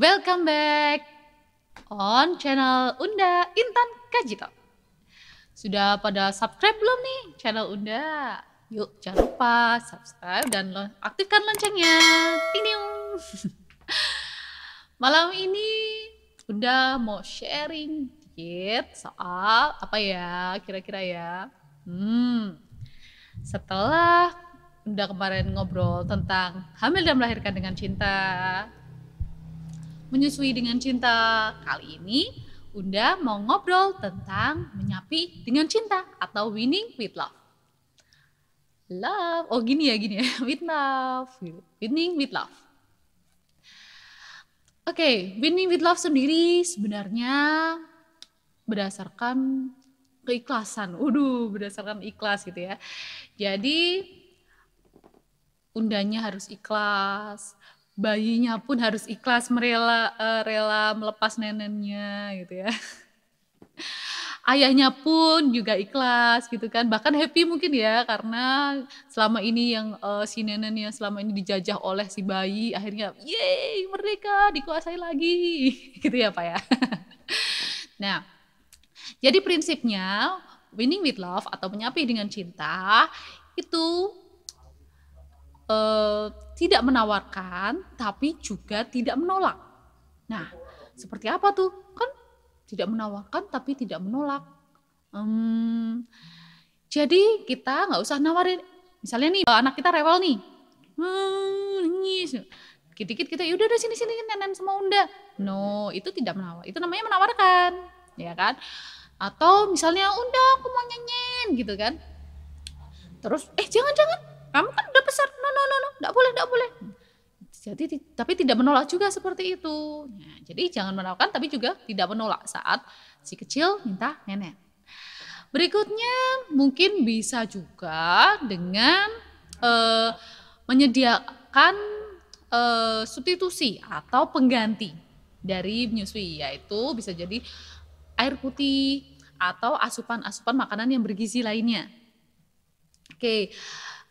Welcome back on channel Unda Intan Kajito. Sudah pada subscribe belum nih channel Unda? Yuk jangan lupa subscribe dan aktifkan loncengnya. Ini Malam ini Unda mau sharing dikit soal apa ya kira-kira ya. Hmm, setelah Unda kemarin ngobrol tentang hamil dan melahirkan dengan cinta, Menyusui dengan Cinta. Kali ini Bunda mau ngobrol tentang menyapi dengan cinta atau winning with love. Love, oh gini ya gini ya, with love, winning with love. Oke, okay, winning with love sendiri sebenarnya berdasarkan keikhlasan. Waduh, berdasarkan ikhlas gitu ya. Jadi undanya harus ikhlas, bayinya pun harus ikhlas merela uh, rela melepas nenennya, gitu ya ayahnya pun juga ikhlas gitu kan bahkan happy mungkin ya karena selama ini yang uh, si nenek yang selama ini dijajah oleh si bayi akhirnya yeay mereka dikuasai lagi gitu ya pak ya nah jadi prinsipnya winning with love atau menyapi dengan cinta itu Eh, tidak menawarkan tapi juga tidak menolak. Nah, seperti apa tuh? Kan tidak menawarkan tapi tidak menolak. Hmm, jadi kita nggak usah nawarin. Misalnya nih eh, anak kita rewel nih, hmm, nangis. Dikit-dikit kita, yaudah udah sini sini nenen semua unda. No, itu tidak menawar. Itu namanya menawarkan, ya kan? Atau misalnya unda aku mau nyanyiin gitu kan. Terus, eh jangan jangan, kamu kan udah besar no no no no Nggak boleh nggak boleh jadi tapi tidak menolak juga seperti itu nah, jadi jangan menolakkan tapi juga tidak menolak saat si kecil minta nenek berikutnya mungkin bisa juga dengan eh, menyediakan eh, substitusi atau pengganti dari menyusui yaitu bisa jadi air putih atau asupan-asupan makanan yang bergizi lainnya oke okay.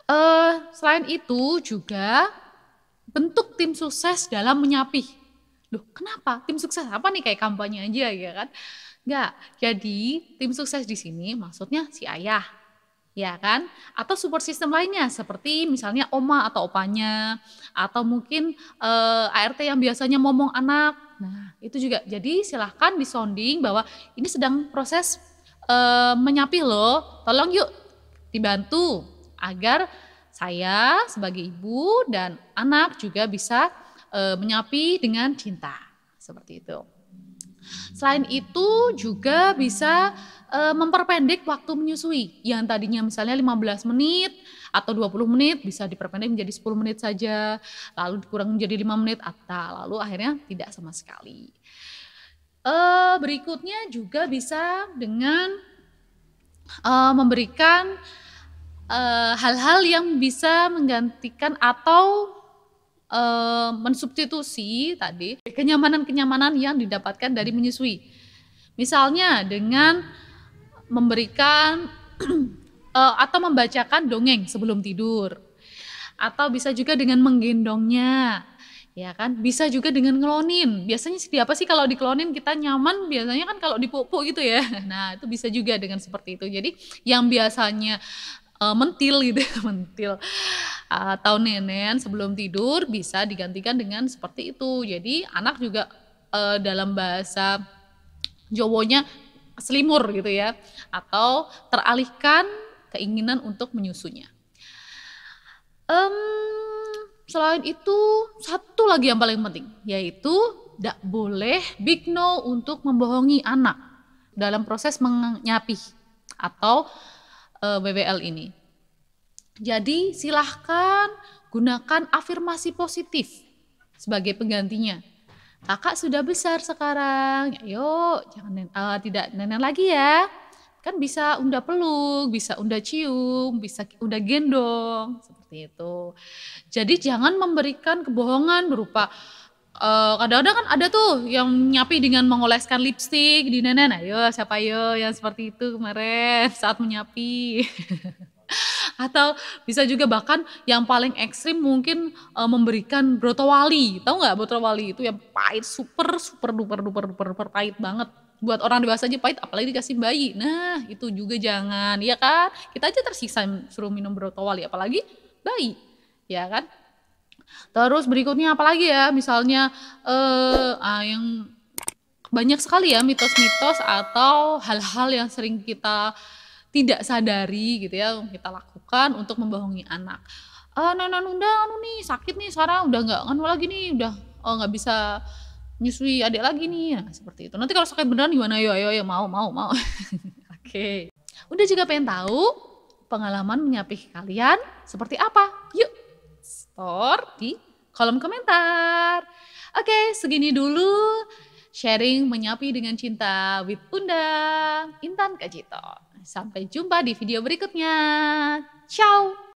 Uh, selain itu juga bentuk tim sukses dalam menyapih. Loh, kenapa? Tim sukses apa nih kayak kampanye aja ya kan? Enggak. Jadi, tim sukses di sini maksudnya si ayah. Ya kan? Atau support system lainnya seperti misalnya oma atau opanya atau mungkin uh, eh, ART yang biasanya ngomong anak. Nah, itu juga. Jadi, silahkan disonding bahwa ini sedang proses uh, menyapih loh. Tolong yuk dibantu agar saya sebagai ibu dan anak juga bisa e, menyapi dengan cinta seperti itu. Selain itu juga bisa e, memperpendek waktu menyusui yang tadinya misalnya 15 menit atau 20 menit bisa diperpendek menjadi 10 menit saja, lalu dikurang menjadi 5 menit atau lalu akhirnya tidak sama sekali. E, berikutnya juga bisa dengan e, memberikan Eh, hal-hal uh, yang bisa menggantikan atau uh, mensubstitusi tadi kenyamanan-kenyamanan yang didapatkan dari menyusui. Misalnya dengan memberikan uh, atau membacakan dongeng sebelum tidur. Atau bisa juga dengan menggendongnya. Ya kan? Bisa juga dengan ngelonin. Biasanya sih apa sih kalau diklonin kita nyaman biasanya kan kalau dipupuk gitu ya. Nah, itu bisa juga dengan seperti itu. Jadi yang biasanya uh, mentil gitu ya, mentil atau eh, nenen sebelum tidur bisa digantikan dengan seperti itu jadi anak juga uh, dalam bahasa Jowonya selimur gitu ya atau teralihkan keinginan untuk menyusunya um, selain itu satu lagi yang paling penting yaitu tidak boleh big no untuk membohongi anak dalam proses menyapih atau uh, ini. Jadi silahkan gunakan afirmasi positif sebagai penggantinya. Kakak sudah besar sekarang, ya, yuk jangan uh, tidak nenek lagi ya. Kan bisa unda peluk, bisa unda cium, bisa unda gendong, seperti itu. Jadi jangan memberikan kebohongan berupa Eh, kadang-kadang uh, kan ada tuh yang nyapi dengan mengoleskan lipstick di nenek nah yo siapa yo yang seperti itu kemarin saat menyapi atau bisa juga bahkan yang paling ekstrim mungkin uh, memberikan brotowali tahu nggak brotowali itu yang pahit super super duper duper duper duper pahit banget buat orang dewasa aja pahit apalagi dikasih bayi nah itu juga jangan ya kan kita aja tersiksa suruh minum brotowali apalagi bayi ya kan Terus berikutnya apa lagi ya, misalnya eh, ah, yang banyak sekali ya mitos-mitos atau hal-hal yang sering kita tidak sadari gitu ya yang kita lakukan untuk membohongi anak. Ah, nana nunda anu nih sakit nih sekarang udah nggak nganu lagi nih udah oh nggak bisa nyusui adik lagi nih nah, seperti itu. Nanti kalau sakit beneran gimana yo ayo ya mau mau mau. Oke. okay. Udah juga pengen tahu pengalaman menyapih kalian seperti apa? Yuk Store di kolom komentar. Oke, okay, segini dulu sharing menyapi dengan cinta with Bunda Intan Kajito. Sampai jumpa di video berikutnya. Ciao!